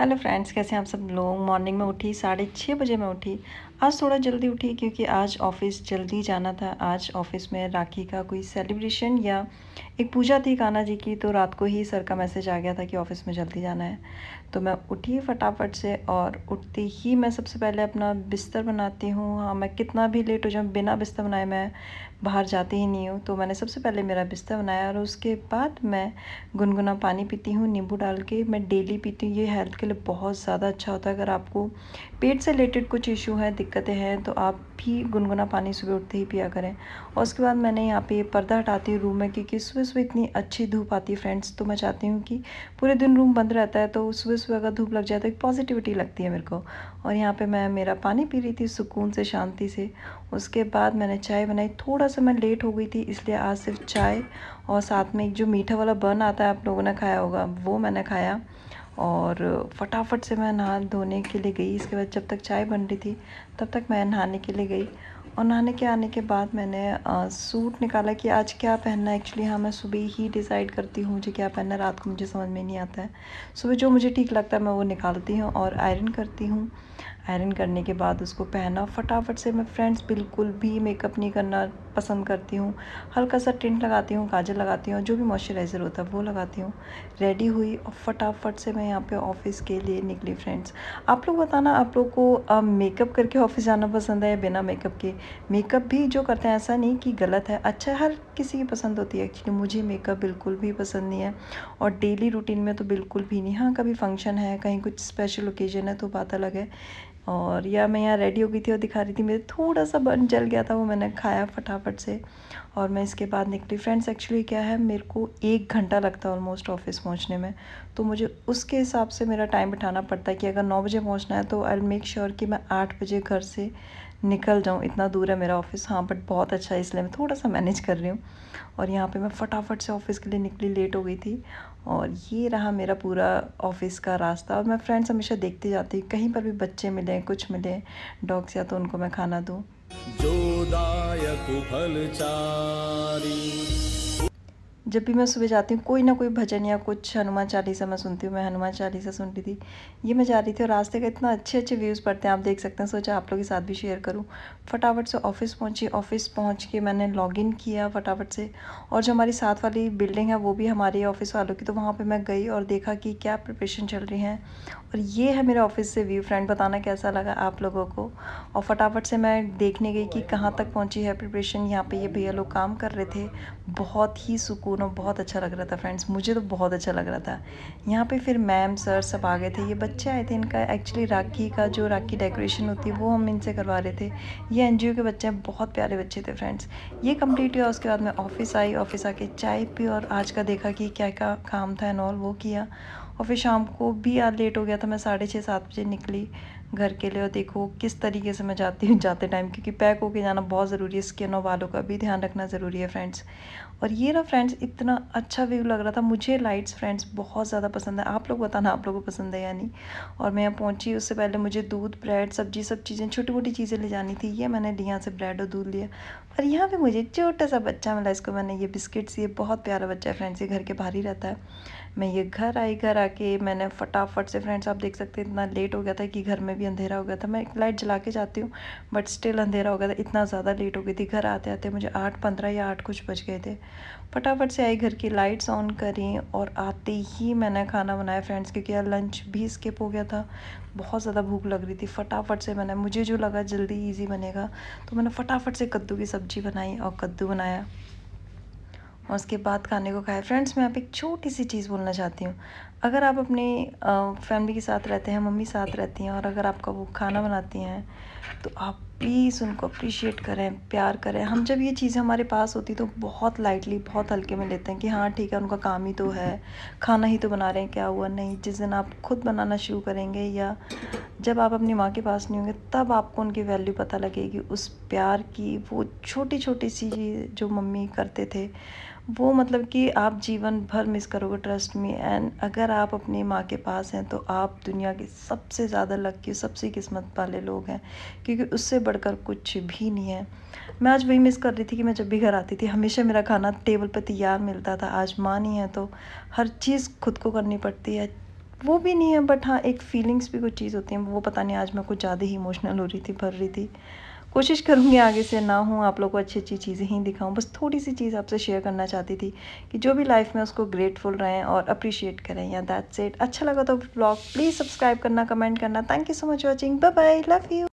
hello friends कैसे आप सब लोग मॉर्निंग में उठी साढ़े छः बजे मैं उठी आज थोड़ा जल्दी उठी क्योंकि आज ऑफिस जल्दी जाना था आज ऑफिस में राखी का कोई सेलिब्रेशन या एक पूजा थी कान्हा जी की तो रात को ही सर का मैसेज आ गया था कि ऑफिस में जल्दी जाना है तो मैं उठी फटाफट से और उठते ही मैं सबसे पहले अपना बिस्तर बनाती हूँ हाँ मैं कितना भी लेट हो जाऊँ बिना बिस्तर बनाए मैं बाहर जाती ही नहीं हूँ तो मैंने सबसे पहले मेरा बिस्तर बनाया और उसके बाद मैं गुनगुना पानी पीती हूँ नींबू डाल के मैं डेली पीती हूँ ये हेल्थ के लिए बहुत ज़्यादा अच्छा होता है अगर आपको पेट से रिलेटेड कुछ इशू है दिक्कतें हैं तो आप भी गुनगुना पानी सुबह उठते ही पिया करें और उसके बाद मैंने यहाँ पे पर्दा हटाती हूँ रूम में क्योंकि सुबह सुबह इतनी अच्छी धूप आती है फ्रेंड्स तो मैं चाहती हूँ कि पूरे दिन रूम बंद रहता है तो सुबह सुबह अगर धूप लग जाए तो एक पॉजिटिविटी लगती है मेरे को और यहाँ पर मैं मेरा पानी पी रही थी सुकून से शांति से उसके बाद मैंने चाय बनाई थोड़ा सा मैं लेट हो गई थी इसलिए आज सिर्फ चाय और साथ में एक जो मीठा वाला बर्न आता है आप लोगों ने खाया होगा वो मैंने खाया और फटाफट से मैं नहा धोने के लिए गई इसके बाद जब तक चाय बन रही थी तब तक मैं नहाने के लिए गई और नहाने के आने के बाद मैंने आ, सूट निकाला कि आज क्या पहनना है एक्चुअली हाँ मैं सुबह ही डिसाइड करती हूँ मुझे क्या पहनना रात को मुझे समझ में नहीं आता है सुबह जो मुझे ठीक लगता है मैं वो निकालती हूँ और आयरन करती हूँ आयरन करने के बाद उसको पहना फटाफट से मैं फ्रेंड्स बिल्कुल भी मेकअप नहीं करना पसंद करती हूँ हल्का सा टिंट लगाती हूँ काजल लगाती हूँ जो भी मॉइस्चराइज़र होता है वो लगाती हूँ रेडी हुई और फटाफट से मैं यहाँ पे ऑफिस के लिए निकली फ्रेंड्स आप लोग बताना आप लोग को मेकअप करके ऑफिस जाना पसंद है या बिना मेकअप के मेकअप भी जो करते हैं ऐसा नहीं कि गलत है अच्छा हर किसी की पसंद होती है एक्चुअली मुझे मेकअप बिल्कुल भी पसंद नहीं है और डेली रूटीन में तो बिल्कुल भी नहीं हाँ कभी फंक्शन है कहीं कुछ स्पेशल ओकेजन है तो बात अलग है और या मैं यहाँ रेडी हो गई थी और दिखा रही थी मेरे थोड़ा सा बन जल गया था वो मैंने खाया फटाफट से और मैं इसके बाद निकली फ्रेंड्स एक्चुअली क्या है मेरे को एक घंटा लगता है ऑलमोस्ट ऑफिस पहुँचने में तो मुझे उसके हिसाब से मेरा टाइम बिठाना पड़ता है कि अगर नौ बजे पहुँचना है तो आई मेक श्योर कि मैं आठ बजे घर से निकल जाऊँ इतना दूर है मेरा ऑफिस हाँ बट बहुत अच्छा है इसलिए मैं थोड़ा सा मैनेज कर रही हूँ और यहाँ पे मैं फटाफट से ऑफिस के लिए निकली लेट हो गई थी और ये रहा मेरा पूरा ऑफिस का रास्ता और मैं फ्रेंड्स हमेशा देखती जाती हूँ कहीं पर भी बच्चे मिले कुछ मिले डॉग्स या तो उनको मैं खाना दूँ जब भी मैं सुबह जाती हूँ कोई ना कोई भजन या कुछ हनुमान चालीसा मैं सुनती हूँ मैं हनुमान चालीसा सुन रही थी ये मैं जा रही थी और रास्ते का इतना अच्छे अच्छे व्यूज़ पड़ते हैं आप देख सकते हैं सोचा आप लोगों के साथ भी शेयर करूँ फटाफट से ऑफिस पहुँची ऑफिस पहुँच के मैंने इन किया फटाफट से और जो हमारी साथ वाली बिल्डिंग है वो भी हमारे ऑफिस वालों की तो वहाँ पर मैं गई और देखा कि क्या प्रिपरेशन चल रही हैं और ये है मेरे ऑफिस से व्यू फ्रेंड बताना कैसा लगा आप लोगों को और फटाफट से मैं देखने गई कि कहाँ तक पहुँची है प्रिपरेशन यहाँ पे ये भैया लोग काम कर रहे थे बहुत ही सुकून और बहुत अच्छा लग रहा था फ्रेंड्स मुझे तो बहुत अच्छा लग रहा था यहाँ पे फिर मैम सर सब आ गए थे ये बच्चे आए थे इनका एक्चुअली राखी का जो राखी डेकोरेशन होती है वो हम इनसे करवा रहे थे ये एन के बच्चे हैं बहुत प्यारे बच्चे थे फ्रेंड्स ये कम्प्लीट हुआ उसके बाद मैं ऑफिस आई ऑफिस आके चाय पी और आज का देखा कि क्या क्या काम था एंड ऑल वो किया और फिर शाम को भी यार लेट हो गया था मैं साढ़े छः सात बजे निकली घर के लिए और देखो किस तरीके से मैं जाती हूँ जाते टाइम क्योंकि पैक होके जाना बहुत ज़रूरी है स्किन और बालों का भी ध्यान रखना ज़रूरी है फ्रेंड्स और ये ना फ्रेंड्स इतना अच्छा व्यू लग रहा था मुझे लाइट्स फ्रेंड्स बहुत ज़्यादा पसंद है आप लोग बताना आप लोगों को पसंद है या नहीं और मैं यहाँ पहुँची उससे पहले मुझे दूध ब्रेड सब्जी सब चीज़ें छोटी मोटी चीज़ें ले जानी थी ये मैंने यहाँ से ब्रेड और दूध लिया और यहाँ पर मुझे छोटा सा बच्चा मिला इसको मैंने ये बिस्किट्स ये बहुत प्यारा बच्चा है फ्रेंड्स ये घर के बाहर ही रहता है मैं ये घर आई घर आके मैंने फटाफट से फ्रेंड्स आप देख सकते हैं इतना लेट हो गया था कि घर में भी अंधेरा हो गया था मैं एक लाइट जला के जाती हूँ बट स्टिल अंधेरा हो गया था इतना ज़्यादा लेट हो गई थी घर आते आते मुझे आठ पंद्रह या आठ कुछ बज गए थे फटाफट से आई घर की लाइट्स ऑन करी और आते ही मैंने खाना बनाया फ्रेंड्स क्योंकि यार लंच भी स्किप हो गया था बहुत ज़्यादा भूख लग रही थी फटाफट से मैंने मुझे जो लगा जल्दी ईजी बनेगा तो मैंने फटाफट से कद्दू की सब्ज़ी बनाई और कद्दू बनाया और उसके बाद खाने को खाया फ्रेंड्स मैं आप एक छोटी सी चीज़ बोलना चाहती हूँ अगर आप अपने फैमिली के साथ रहते हैं मम्मी साथ रहती हैं और अगर आपका वो खाना बनाती हैं तो आप प्लीज़ उनको अप्रिशिएट करें प्यार करें हम जब ये चीज़ें हमारे पास होती तो बहुत लाइटली बहुत हल्के में लेते हैं कि हाँ ठीक है उनका काम ही तो है खाना ही तो बना रहे हैं क्या हुआ नहीं जिस दिन आप खुद बनाना शुरू करेंगे या जब आप अपनी माँ के पास नहीं होंगे तब आपको उनकी वैल्यू पता लगेगी उस प्यार की वो छोटी छोटी सी जो मम्मी करते थे वो मतलब कि आप जीवन भर मिस करोगे ट्रस्ट में एंड अगर आप अपनी माँ के पास हैं तो आप दुनिया के सबसे ज़्यादा लक्की सबसे किस्मत वाले लोग हैं क्योंकि उससे बढ़कर कुछ भी नहीं है मैं आज वही मिस कर रही थी कि मैं जब भी घर आती थी हमेशा मेरा खाना टेबल पर तैयार मिलता था आज माँ नहीं है तो हर चीज़ खुद को करनी पड़ती है वो भी नहीं है बट हाँ एक फीलिंग्स भी कुछ चीज़ होती है वो पता नहीं आज मैं कुछ ज़्यादा ही इमोशनल हो रही थी भर रही थी कोशिश करूँगी आगे से ना हूँ आप लोग को अच्छी अच्छी चीज़ें ही दिखाऊँ बस थोड़ी सी चीज़ आपसे शेयर करना चाहती थी कि जो भी लाइफ में उसको ग्रेटफुल रहें और अप्रिशिएट करें या दैट्स इट अच्छा लगा तो ब्लॉग प्लीज़ सब्सक्राइब करना कमेंट करना thank you so much watching bye bye love you